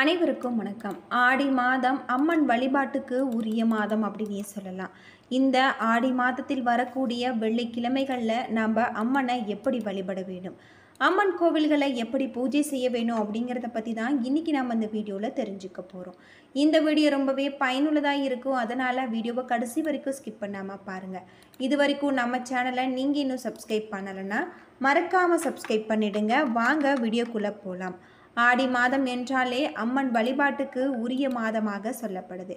அனைவருக்கும் வணக்கம் ஆடி மாதம் அம்மன் வழிபாட்டுக்கு உரிய மாதம் அப்படின்னே சொல்லலாம் இந்த ஆடி மாதத்தில் வரக்கூடிய வெள்ளிக்கிழமைகளில் நம்ம அம்மனை எப்படி வழிபட வேண்டும் அம்மன் கோவில்களை எப்படி பூஜை செய்ய வேணும் அப்படிங்கிறத பற்றி தான் இன்றைக்கி நம்ம இந்த வீடியோவில் தெரிஞ்சுக்க போகிறோம் இந்த வீடியோ ரொம்பவே பயனுள்ளதாக இருக்கும் அதனால் வீடியோவை கடைசி வரைக்கும் ஸ்கிப் பண்ணாமல் பாருங்கள் இது வரைக்கும் நம்ம சேனலை நீங்கள் இன்னும் சப்ஸ்கிரைப் பண்ணலைன்னா மறக்காமல் சப்ஸ்கிரைப் பண்ணிவிடுங்க வாங்க வீடியோக்குள்ளே போகலாம் ஆடி மாதம் என்றாலே அம்மன் வழிபாட்டுக்கு உரிய மாதமாக சொல்லப்படுது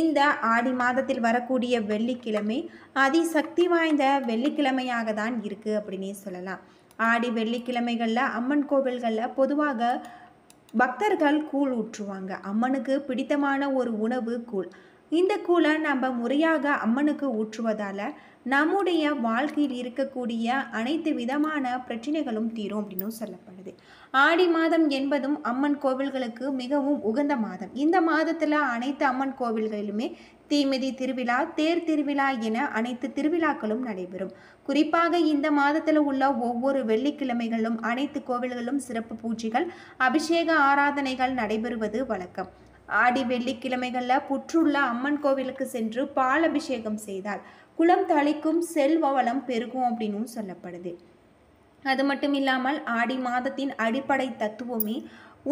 இந்த ஆடி மாதத்தில் வரக்கூடிய வெள்ளிக்கிழமை அதிசக்தி வாய்ந்த வெள்ளிக்கிழமையாக தான் இருக்குது அப்படின்னே சொல்லலாம் ஆடி வெள்ளிக்கிழமைகளில் அம்மன் கோவில்களில் பொதுவாக பக்தர்கள் கூழ் ஊற்றுவாங்க அம்மனுக்கு பிடித்தமான ஒரு உணவு கூழ் இந்த கூழை நம்ம முறையாக அம்மனுக்கு ஊற்றுவதால் நம்முடைய வாழ்க்கையில் இருக்கக்கூடிய அனைத்து விதமான பிரச்சனைகளும் தீரும் அப்படின்னு சொல்லப்படுது ஆடி மாதம் என்பதும் அம்மன் கோவில்களுக்கு மிகவும் உகந்த மாதம் இந்த மாதத்தில் அனைத்து அம்மன் கோவில்களிலுமே தீமிதி திருவிழா தேர் திருவிழா என அனைத்து திருவிழாக்களும் நடைபெறும் குறிப்பாக இந்த மாதத்தில் உள்ள ஒவ்வொரு வெள்ளிக்கிழமைகளிலும் அனைத்து கோவில்களிலும் சிறப்பு பூஜைகள் அபிஷேக ஆராதனைகள் நடைபெறுவது வழக்கம் ஆடி வெள்ளிக்கிழமைகளில் புற்றுள்ள அம்மன் கோவிலுக்கு சென்று பால் அபிஷேகம் செய்தால் குளம் தளிக்கும் செல்வ வளம் பெருகும் அப்படின்னு சொல்லப்படுது அது மட்டும் இல்லாமல் ஆடி மாதத்தின் அடிப்படை தத்துவமே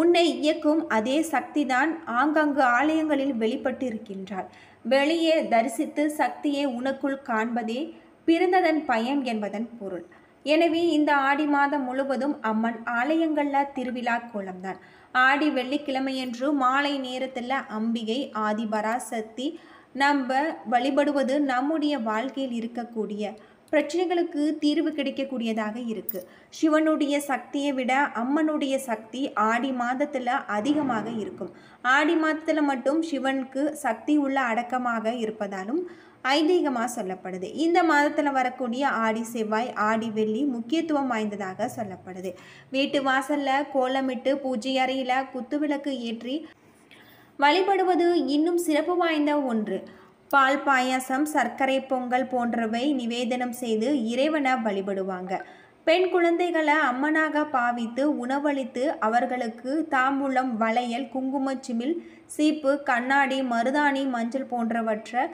உன்னை இயக்கும் அதே சக்திதான் ஆங்காங்கு ஆலயங்களில் வெளிப்பட்டு இருக்கின்றாள் வெளியே தரிசித்து சக்தியை உனக்குள் காண்பதே பிறந்ததன் பயன் என்பதன் பொருள் எனவே இந்த ஆடி மாதம் முழுவதும் அம்மன் ஆலயங்களில் திருவிழா கோலம்தான் ஆடி வெள்ளிக்கிழமையன்று மாலை நேரத்தில் அம்பிகை பராசக்தி நம்ம வழிபடுவது நம்முடைய வாழ்க்கையில் இருக்கக்கூடிய பிரச்சனைகளுக்கு தீர்வு கிடைக்கக்கூடியதாக இருக்குது சிவனுடைய சக்தியை விட அம்மனுடைய சக்தி ஆடி மாதத்தில் அதிகமாக இருக்கும் ஆடி மாதத்தில் மட்டும் சிவனுக்கு சக்தி உள்ள அடக்கமாக இருப்பதாலும் ஐதீகமாக சொல்லப்படுது இந்த மாதத்தில் வரக்கூடிய ஆடி செவ்வாய் ஆடி வெள்ளி முக்கியத்துவம் வாய்ந்ததாக சொல்லப்படுது வீட்டு வாசலில் கோலமிட்டு பூஜை அறையில் குத்துவிளக்கு ஏற்றி வழிபடுவது இன்னும் சிறப்பு வாய்ந்த ஒன்று பால் பாயாசம் சர்க்கரை பொங்கல் போன்றவை நிவேதனம் செய்து இறைவனை வழிபடுவாங்க பெண் குழந்தைகளை அம்மனாக பாவித்து உணவளித்து அவர்களுக்கு தாம்பூலம் வளையல் குங்குமச்சிமில் சீப்பு கண்ணாடி மருதாணி மஞ்சள் போன்றவற்றை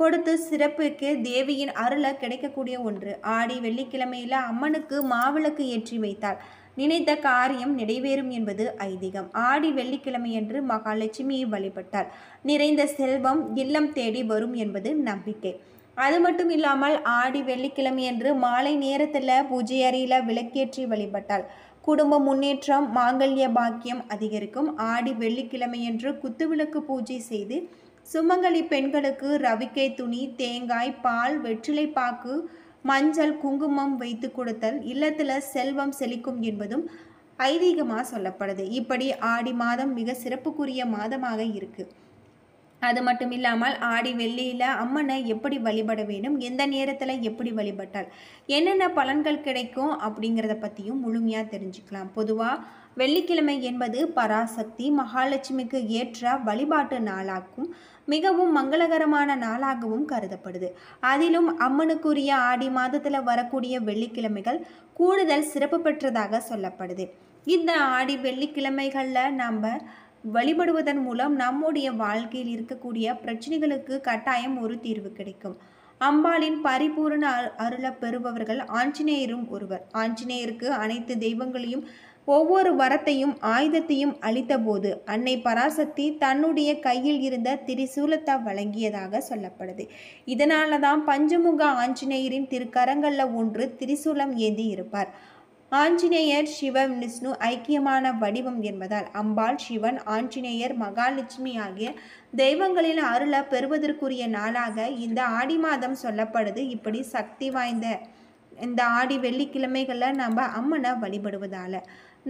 கொடுத்து சிறப்புக்கு தேவியின் அருளை கிடைக்கக்கூடிய ஒன்று ஆடி வெள்ளிக்கிழமையில் அம்மனுக்கு மாவிளக்கு ஏற்றி வைத்தாள் நினைத்த காரியம் நிறைவேறும் என்பது ஐதீகம் ஆடி வெள்ளிக்கிழமையன்று மகாலட்சுமியை வழிபட்டாள் நிறைந்த செல்வம் இல்லம் தேடி வரும் என்பது நம்பிக்கை அது மட்டும் இல்லாமல் ஆடி வெள்ளிக்கிழமையன்று மாலை நேரத்தில் பூஜை அறையில் விளக்கேற்றி வழிபட்டாள் குடும்ப முன்னேற்றம் மாங்கல்ய பாக்கியம் அதிகரிக்கும் ஆடி வெள்ளிக்கிழமையன்று குத்துவிளக்கு பூஜை செய்து சுமங்கலி பெண்களுக்கு ரவிக்கை துணி தேங்காய் பால் வெற்றிலை பாக்கு மஞ்சள் குங்குமம் வைத்து கொடுத்தல் இல்லத்தில் செல்வம் செழிக்கும் என்பதும் ஐதீகமாக சொல்லப்படுது இப்படி ஆடி மாதம் மிக சிறப்புக்குரிய மாதமாக இருக்குது அது மட்டும் இல்லாமல் ஆடி வெள்ளியில் அம்மனை எப்படி வழிபட வேண்டும் எந்த நேரத்தில் எப்படி வழிபட்டால் என்னென்ன பலன்கள் கிடைக்கும் அப்படிங்கிறத பற்றியும் முழுமையாக தெரிஞ்சுக்கலாம் பொதுவாக வெள்ளிக்கிழமை என்பது பராசக்தி மகாலட்சுமிக்கு ஏற்ற வழிபாட்டு நாளாகவும் மிகவும் மங்களகரமான நாளாகவும் கருதப்படுது அதிலும் அம்மனுக்குரிய ஆடி மாதத்தில் வரக்கூடிய வெள்ளிக்கிழமைகள் கூடுதல் சிறப்பு பெற்றதாக சொல்லப்படுது இந்த ஆடி வெள்ளிக்கிழமைகளில் நாம் வழிபடுவதன் மூலம் நம்முடைய வாழ்க்கையில் இருக்கக்கூடிய பிரச்சனைகளுக்கு கட்டாயம் ஒரு தீர்வு கிடைக்கும் அம்பாளின் பரிபூரண அருளை பெறுபவர்கள் ஆஞ்சநேயரும் ஒருவர் ஆஞ்சநேயருக்கு அனைத்து தெய்வங்களையும் ஒவ்வொரு வரத்தையும் ஆயுதத்தையும் அளித்தபோது அன்னை பராசக்தி தன்னுடைய கையில் இருந்த திரிசூலத்தை வழங்கியதாக சொல்லப்படுது இதனால தான் பஞ்சமுக ஆஞ்சநேயரின் திருக்கரங்களில் ஒன்று திரிசூலம் ஏந்தி இருப்பார் ஆஞ்சநேயர் சிவம் விஷ்ணு ஐக்கியமான வடிவம் என்பதால் அம்பாள் சிவன் ஆஞ்சநேயர் மகாலட்சுமி ஆகிய தெய்வங்களின் அருளை பெறுவதற்குரிய நாளாக இந்த ஆடி மாதம் சொல்லப்படுது இப்படி சக்தி வாய்ந்த இந்த ஆடி வெள்ளிக்கிழமைகளில் நம்ம அம்மனை வழிபடுவதால்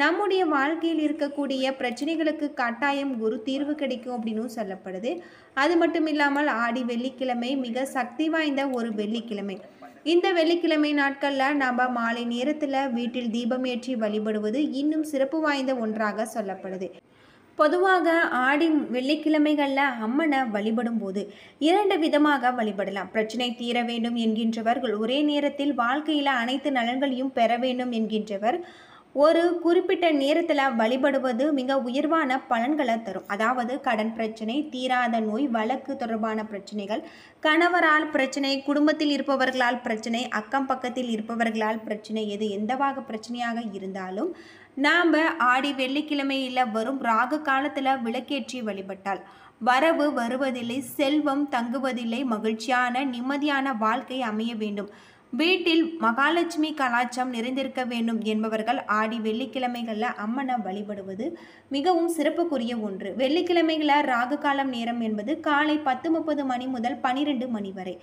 நம்முடைய வாழ்க்கையில் இருக்கக்கூடிய பிரச்சனைகளுக்கு கட்டாயம் குரு தீர்வு கிடைக்கும் அப்படின்னு சொல்லப்படுது அது மட்டும் இல்லாமல் ஆடி வெள்ளிக்கிழமை மிக சக்தி வாய்ந்த ஒரு வெள்ளிக்கிழமை இந்த வெள்ளிக்கிழமை நாட்களில் நம்ம மாலை நேரத்தில் வீட்டில் தீபம் ஏற்றி வழிபடுவது இன்னும் சிறப்பு வாய்ந்த ஒன்றாக சொல்லப்படுது பொதுவாக ஆடி வெள்ளிக்கிழமைகளில் அம்மனை வழிபடும் போது இரண்டு விதமாக வழிபடலாம் பிரச்சனை தீர வேண்டும் என்கின்றவர்கள் ஒரே நேரத்தில் வாழ்க்கையில் அனைத்து நலன்களையும் பெற வேண்டும் என்கின்றவர் ஒரு குறிப்பிட்ட நேரத்தில் வழிபடுவது மிக உயர்வான பலன்களை தரும் அதாவது கடன் பிரச்சனை தீராத நோய் வழக்கு தொடர்பான பிரச்சனைகள் கணவரால் பிரச்சனை குடும்பத்தில் இருப்பவர்களால் பிரச்சனை அக்கம் பக்கத்தில் இருப்பவர்களால் பிரச்சனை எது எந்தவாக பிரச்சனையாக இருந்தாலும் நாம் ஆடி வெள்ளிக்கிழமையில் வரும் ராகு காலத்தில் விளக்கேற்றி வழிபட்டால் வரவு வருவதில்லை செல்வம் தங்குவதில்லை மகிழ்ச்சியான நிம்மதியான வாழ்க்கை அமைய வேண்டும் வீட்டில் மகாலட்சுமி கலாச்சாரம் நிறைந்திருக்க வேண்டும் என்பவர்கள் ஆடி வெள்ளிக்கிழமைகளில் அம்மனை வழிபடுவது மிகவும் சிறப்புக்குரிய ஒன்று வெள்ளிக்கிழமைகளில் ராகு காலம் நேரம் என்பது காலை பத்து முப்பது மணி முதல் பனிரெண்டு மணி வரை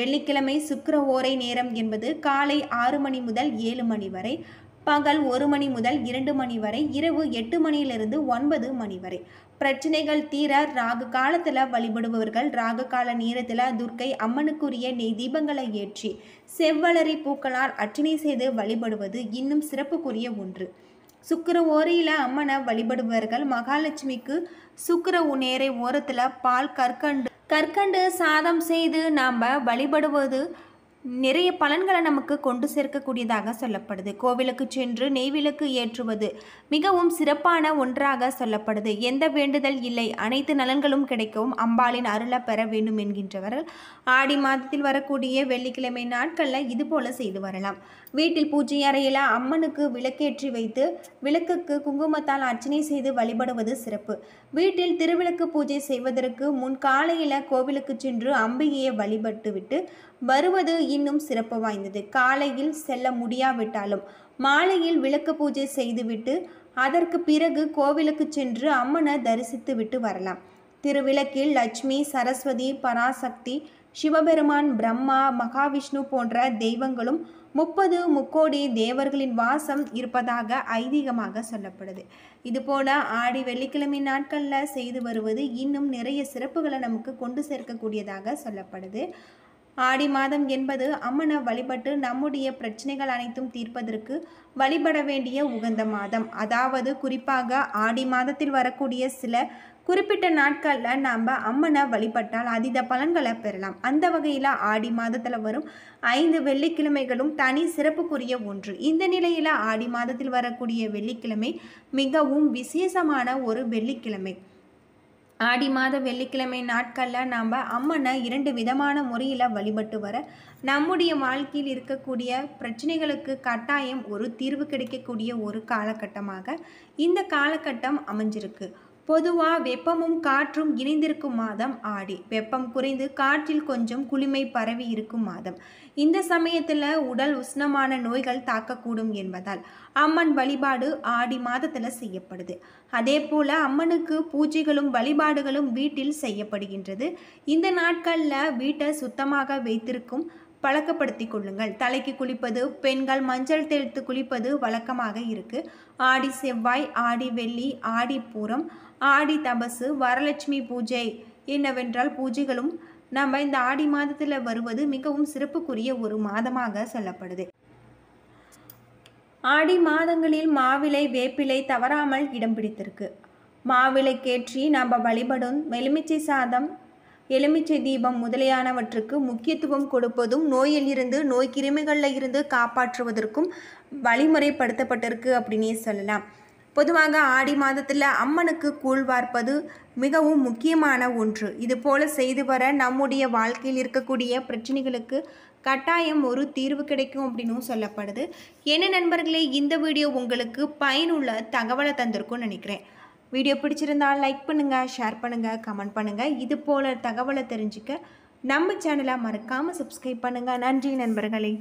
வெள்ளிக்கிழமை சுக்கர ஓரை நேரம் என்பது காலை ஆறு மணி முதல் ஏழு மணி வரை பகல் ஒரு மணி முதல் இரண்டு மணி வரை இரவு எட்டு மணியிலிருந்து ஒன்பது மணி வரை பிரச்சனைகள் தீர ராகு காலத்தில் வழிபடுபவர்கள் ராகு கால நேரத்தில் துர்க்கை அம்மனுக்குரிய நெய் தீபங்களை ஏற்றி செவ்வளரி பூக்களால் அர்ச்சனை செய்து வழிபடுவது இன்னும் சிறப்புக்குரிய ஒன்று சுக்கர ஓரையில் அம்மனை வழிபடுபவர்கள் மகாலட்சுமிக்கு சுக்கர உநேரை ஓரத்தில் பால் கற்கண்டு கற்கண்டு சாதம் செய்து நாம் வழிபடுவது நிறைய பலன்களை நமக்கு கொண்டு சேர்க்கக்கூடியதாக சொல்லப்படுது கோவிலுக்கு சென்று நெய்விளக்கு ஏற்றுவது மிகவும் சிறப்பான ஒன்றாக சொல்லப்படுது எந்த வேண்டுதல் இல்லை அனைத்து நலன்களும் கிடைக்கவும் அம்பாளின் அருளை பெற வேண்டும் என்கின்றவர்கள் ஆடி மாதத்தில் வரக்கூடிய வெள்ளிக்கிழமை நாட்களில் இது போல செய்து வரலாம் வீட்டில் பூஜை அறையில் அம்மனுக்கு விளக்கேற்றி வைத்து விளக்குக்கு குங்குமத்தால் அர்ச்சனை செய்து வழிபடுவது சிறப்பு வீட்டில் திருவிளக்கு பூஜை செய்வதற்கு முன் காலையில் கோவிலுக்கு சென்று அம்பிகையை வழிபட்டுவிட்டு வருவது இன்னும் சிறப்பு வாய்ந்தது காலையில் செல்ல முடியாவிட்டாலும் மாலையில் விளக்கு பூஜை செய்துவிட்டு அதற்கு பிறகு கோவிலுக்கு சென்று அம்மனை தரிசித்து விட்டு வரலாம் திருவிளக்கில் லட்சுமி சரஸ்வதி பராசக்தி சிவபெருமான் பிரம்மா மகாவிஷ்ணு போன்ற தெய்வங்களும் முப்பது முக்கோடி தேவர்களின் வாசம் இருப்பதாக ஐதீகமாக சொல்லப்படுது இதுபோல ஆடி வெள்ளிக்கிழமை நாட்களில் செய்து வருவது இன்னும் நிறைய சிறப்புகளை நமக்கு கொண்டு சேர்க்கக்கூடியதாக சொல்லப்படுது ஆடி மாதம் என்பது அம்மனை வழிபட்டு நம்முடைய பிரச்சனைகள் அனைத்தும் தீர்ப்பதற்கு வழிபட வேண்டிய உகந்த மாதம் அதாவது குறிப்பாக ஆடி மாதத்தில் வரக்கூடிய சில குறிப்பிட்ட நாட்களில் நாம் அம்மனை வழிபட்டால் அதீத பலன்களை பெறலாம் அந்த வகையில் ஆடி மாதத்தில் வரும் ஐந்து வெள்ளிக்கிழமைகளும் தனி சிறப்புக்குரிய ஒன்று இந்த நிலையில் ஆடி மாதத்தில் வரக்கூடிய வெள்ளிக்கிழமை மிகவும் விசேஷமான ஒரு வெள்ளிக்கிழமை ஆடி மாத வெள்ளிக்கிழமை நாட்களில் நாம் அம்மனை இரண்டு விதமான முறையில் வழிபட்டு வர நம்முடைய வாழ்க்கையில் இருக்கக்கூடிய பிரச்சனைகளுக்கு கட்டாயம் ஒரு தீர்வு கிடைக்கக்கூடிய ஒரு காலகட்டமாக இந்த காலகட்டம் அமைஞ்சிருக்கு பொதுவாக வெப்பமும் காற்றும் இணைந்திருக்கும் மாதம் ஆடி வெப்பம் குறைந்து காற்றில் கொஞ்சம் குளிமை பரவி இருக்கும் மாதம் இந்த சமயத்தில் உடல் உஷ்ணமான நோய்கள் தாக்கக்கூடும் என்பதால் அம்மன் வழிபாடு ஆடி மாதத்தில் செய்யப்படுது அதே போல் அம்மனுக்கு பூஜைகளும் வழிபாடுகளும் வீட்டில் செய்யப்படுகின்றது இந்த நாட்களில் வீட்டை சுத்தமாக வைத்திருக்கும் பழக்கப்படுத்தி கொள்ளுங்கள் தலைக்கு குளிப்பது பெண்கள் மஞ்சள் தெளித்து குளிப்பது வழக்கமாக இருக்கு ஆடி செவ்வாய் ஆடி வெள்ளி ஆடி பூரம் ஆடி தபசு வரலட்சுமி பூஜை என்னவென்றால் பூஜைகளும் நம்ம இந்த ஆடி மாதத்தில் வருவது மிகவும் சிறப்புக்குரிய ஒரு மாதமாக சொல்லப்படுது ஆடி மாதங்களில் மாவிலை வேப்பிலை தவறாமல் இடம் பிடித்திருக்கு மாவிலை கேற்றி நம்ம வழிபடும் எலுமிச்சை சாதம் எலுமிச்சை தீபம் முதலியானவற்றுக்கு முக்கியத்துவம் கொடுப்பதும் நோயில் இருந்து நோய் கிருமிகளில் இருந்து காப்பாற்றுவதற்கும் வழிமுறைப்படுத்தப்பட்டிருக்கு அப்படின்னே சொல்லலாம் பொதுவாக ஆடி மாதத்தில் அம்மனுக்கு கூழ் பார்ப்பது மிகவும் முக்கியமான ஒன்று இது போல செய்து வர நம்முடைய வாழ்க்கையில் இருக்கக்கூடிய பிரச்சனைகளுக்கு கட்டாயம் ஒரு தீர்வு கிடைக்கும் அப்படின்னும் சொல்லப்படுது என்ன நண்பர்களே இந்த வீடியோ உங்களுக்கு பயனுள்ள தகவலை தந்திருக்கும்னு நினைக்கிறேன் வீடியோ பிடிச்சிருந்தால் லைக் பண்ணுங்கள் ஷேர் பண்ணுங்கள் கமெண்ட் பண்ணுங்கள் இது போல் தகவலை தெரிஞ்சுக்க நம்ம சேனலை மறக்காமல் சப்ஸ்கிரைப் பண்ணுங்கள் நன்றி நண்பர்களே